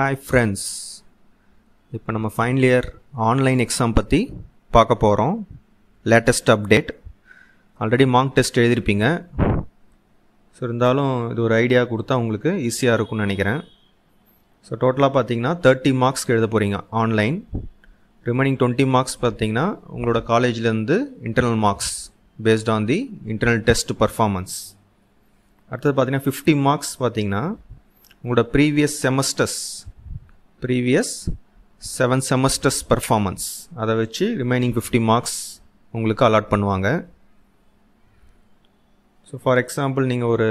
hi friends இப்போ நம்ம final year online exam பற்றி பார்க்க போகிறோம் latest update already mark test எழுதியிருப்பீங்க ஸோ இருந்தாலும் இது ஒரு ஐடியா கொடுத்தா உங்களுக்கு ஈஸியாக இருக்கும்னு நினைக்கிறேன் ஸோ டோட்டலாக பார்த்தீங்கன்னா தேர்ட்டி மார்க்ஸ்க்கு எழுத போகிறீங்க ஆன்லைன் ரிமைனிங் டுவெண்ட்டி மார்க்ஸ் பார்த்தீங்கன்னா உங்களோட காலேஜ்லேருந்து internal marks based on the internal test performance அடுத்தது பார்த்தீங்கன்னா ஃபிஃப்டி மார்க்ஸ் பார்த்தீங்கன்னா உங்களோட previous semesters previous seven semesters performance அதை வச்சு ரிமைனிங் ஃபிஃப்டி மார்க்ஸ் உங்களுக்கு அலாட் பண்ணுவாங்க ஸோ ஃபார் எக்ஸாம்பிள் நீங்கள் ஒரு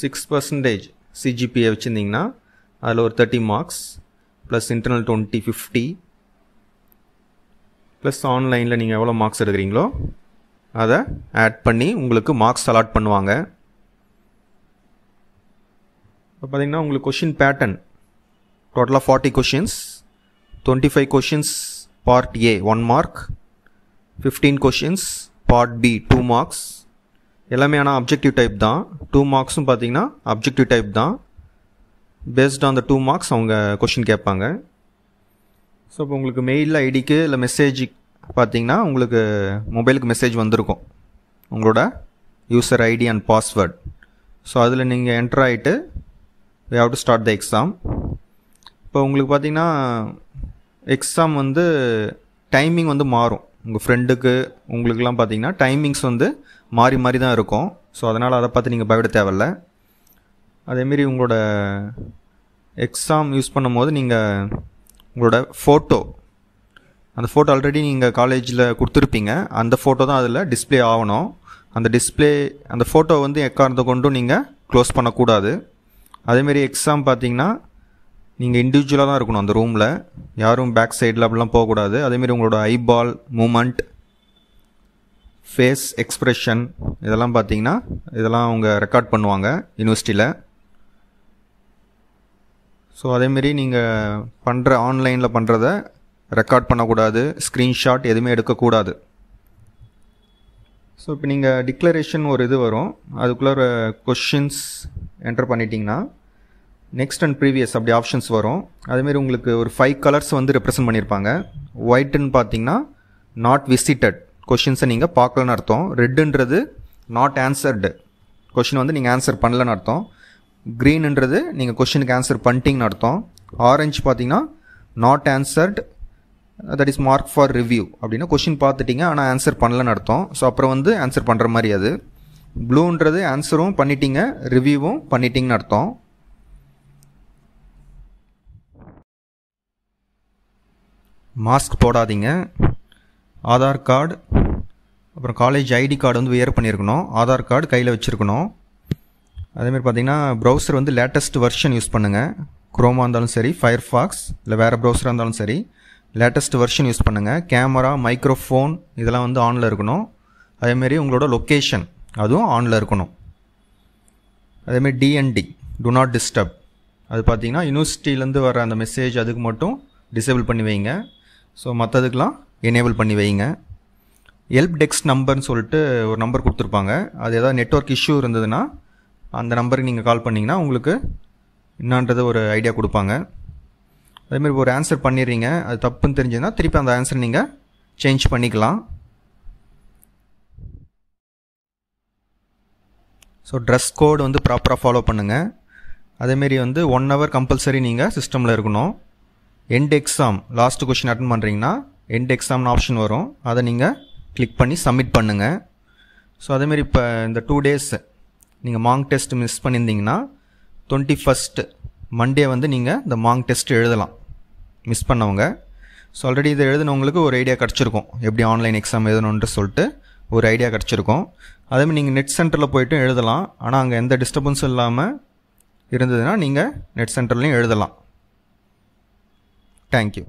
சிக்ஸ் பர்சன்டேஜ் சிஜிபிஏ வச்சுருந்தீங்கன்னா அதில் ஒரு thirty marks plus internal twenty fifty plus ஆன்லைனில் நீங்கள் எவ்வளோ மார்க்ஸ் எடுக்கிறீங்களோ அதை ஆட் பண்ணி உங்களுக்கு மார்க்ஸ் அலாட் பண்ணுவாங்க இப்போ பார்த்திங்கன்னா உங்களுக்கு கொஷின் பேட்டர்ன் டோட்டலாக forty questions twenty five questions part A one mark fifteen questions part B two marks எல்லாமே ஆனால் அப்ஜெக்டிவ் டைப் தான் டூ மார்க்ஸும் பார்த்தீங்கன்னா அப்ஜெக்டிவ் டைப் தான் based on the two marks அவங்க கொஷின் கேட்பாங்க ஸோ இப்போ உங்களுக்கு மெயிலில் ஐடிக்கு இல்லை மெசேஜ் பார்த்தீங்கன்னா உங்களுக்கு மொபைலுக்கு மெசேஜ் வந்திருக்கும் உங்களோட user ID and password so அதில் நீங்கள் என்ட்ராயிட்டு we have to start the exam இப்போ உங்களுக்கு பார்த்தீங்கன்னா எக்ஸாம் வந்து டைமிங் வந்து மாறும் உங்கள் ஃப்ரெண்டுக்கு உங்களுக்குலாம் பார்த்தீங்கன்னா டைமிங்ஸ் வந்து மாறி மாறி தான் இருக்கும் ஸோ அதனால் அதை பார்த்து நீங்கள் பயப்பட தேவையில்ல அதேமாரி உங்களோட எக்ஸாம் யூஸ் பண்ணும்போது நீங்கள் உங்களோட ஃபோட்டோ அந்த ஃபோட்டோ ஆல்ரெடி நீங்கள் காலேஜில் கொடுத்துருப்பீங்க அந்த ஃபோட்டோ தான் அதில் டிஸ்பிளே ஆகணும் அந்த டிஸ்பிளே அந்த ஃபோட்டோ வந்து எக்காரணத்தை கொண்டும் நீங்கள் க்ளோஸ் பண்ணக்கூடாது அதேமாரி எக்ஸாம் பார்த்தீங்கன்னா நீங்கள் இண்டிவிஜுவலாக தான் இருக்கணும் அந்த ரூமில் யாரும் பேக் சைடில் அப்படிலாம் போகக்கூடாது அதேமாரி உங்களோட ஐபால் மூமெண்ட் ஃபேஸ் எக்ஸ்ப்ரெஷன் இதெல்லாம் பார்த்தீங்கன்னா இதெல்லாம் அவங்க ரெக்கார்ட் பண்ணுவாங்க யூனிவர்சிட்டியில் ஸோ அதேமாரி நீங்கள் பண்ணுற ஆன்லைனில் பண்ணுறத ரெக்கார்ட் பண்ணக்கூடாது ஸ்க்ரீன்ஷாட் எதுவுமே எடுக்கக்கூடாது ஸோ இப்போ நீங்கள் டிக்ளரேஷன் ஒரு இது வரும் அதுக்குள்ளே கொஷின்ஸ் என்டர் பண்ணிட்டீங்கன்னா நெக்ஸ்ட் அண்ட் ப்ரீவியஸ் அப்படி ஆப்ஷன்ஸ் வரும் அதுமாரி உங்களுக்கு ஒரு ஃபைவ் கலர்ஸ் வந்து ரெப்ரசன்ட் பண்ணியிருப்பாங்க ஒயிட்டுன்னு பார்த்தீங்கன்னா நாட் விசிட்டட் கொஷின்ஸை நீங்கள் பார்க்கலன்னு அர்த்தம் ரெட்டுன்றது நாட் ஆன்சர்டு கொஷின் வந்து நீங்கள் ஆன்சர் பண்ணலன்னு அர்த்தம் க்ரீனுன்றது நீங்கள் கொஷினுக்கு ஆன்சர் பண்ணிட்டீங்கன்னு அர்த்தம் ஆரஞ்சு பார்த்தீங்கன்னா not answered that is mark for review அப்படின்னா கொஷின் பார்த்துட்டிங்க ஆனால் ஆன்சர் பண்ணலன்னு அர்த்தம் ஸோ அப்புறம் வந்து ஆன்சர் பண்ணுற மாதிரி அது ப்ளூன்றது ஆன்சரும் பண்ணிட்டீங்க ரிவ்யூவும் பண்ணிட்டீங்கன்னு அர்த்தம் மாஸ்க் போடாதீங்க ஆதார் கார்டு அப்புறம் காலேஜ் ஐடி கார்டு வந்து வியர் பண்ணியிருக்கணும் ஆதார் கார்டு கையில் வச்சுருக்கணும் அதேமாதிரி பார்த்தீங்கன்னா ப்ரௌசர் வந்து லேட்டஸ்ட் வெர்ஷன் யூஸ் பண்ணுங்கள் குரோமாக இருந்தாலும் சரி ஃபயர் ஃபாக்ஸ் இல்லை வேறு ப்ரௌசராக இருந்தாலும் சரி லேட்டஸ்ட் வெர்ஷன் யூஸ் பண்ணுங்கள் கேமரா மைக்ரோஃபோன் இதெல்லாம் வந்து ஆனில் இருக்கணும் அதேமாரி உங்களோட லொக்கேஷன் அதுவும் ஆனில் இருக்கணும் அதேமாதிரி டிஎன்டி டு நாட் டிஸ்டர்ப் அது பார்த்தீங்கன்னா யூனிவர்சிட்டியிலேருந்து வர அந்த மெசேஜ் அதுக்கு மட்டும் டிசேபிள் பண்ணி வைங்க ஸோ மற்றதுக்கெலாம் எனேபிள் பண்ணி வைங்க ஹெல்ப் டெக்ஸ் நம்பர்னு சொல்லிட்டு ஒரு நம்பர் கொடுத்துருப்பாங்க அது ஏதாவது நெட்ஒர்க் இஷ்யூ இருந்ததுன்னா அந்த நம்பருக்கு நீங்கள் கால் பண்ணிங்கன்னா உங்களுக்கு என்னான்றது ஒரு ஐடியா கொடுப்பாங்க அதேமாதிரி ஒரு ஆன்சர் பண்ணிடுறீங்க அது தப்புன்னு தெரிஞ்சதுன்னா திருப்பி அந்த ஆன்சர் நீங்கள் சேஞ்ச் பண்ணிக்கலாம் ஸோ ட்ரெஸ் கோடு வந்து ப்ராப்பராக ஃபாலோ பண்ணுங்கள் அதேமாரி வந்து ஒன் ஹவர் கம்பல்சரி நீங்கள் சிஸ்டமில் இருக்கணும் end exam last question attend பண்ணுறீங்கன்னா எண்ட் எக்ஸாம்னு ஆப்ஷன் வரும் அதை நீங்கள் கிளிக் பண்ணி சப்மிட் பண்ணுங்கள் ஸோ அதேமாரி இப்போ இந்த டூ டேஸ் நீங்கள் மாங் டெஸ்ட் மிஸ் பண்ணியிருந்தீங்கன்னா டுவெண்ட்டி ஃபஸ்ட் மண்டே வந்து நீங்கள் இந்த மாங் டெஸ்ட் எழுதலாம் மிஸ் பண்ணவங்க ஸோ ஆல்ரெடி இதை எழுதினவங்களுக்கு ஒரு ஐடியா கிடச்சிருக்கும் எப்படி ஆன்லைன் எக்ஸாம் எழுதணுன்ட்டு சொல்லிட்டு ஒரு ஐடியா கிடச்சிருக்கும் அதேமாதிரி நீங்கள் நெட் சென்டரில் போய்ட்டும் எழுதலாம் ஆனால் அங்கே எந்த டிஸ்டர்பன்ஸும் இல்லாமல் இருந்ததுன்னா நீங்கள் நெட் சென்டர்லேயும் எழுதலாம் தேங்க்யூ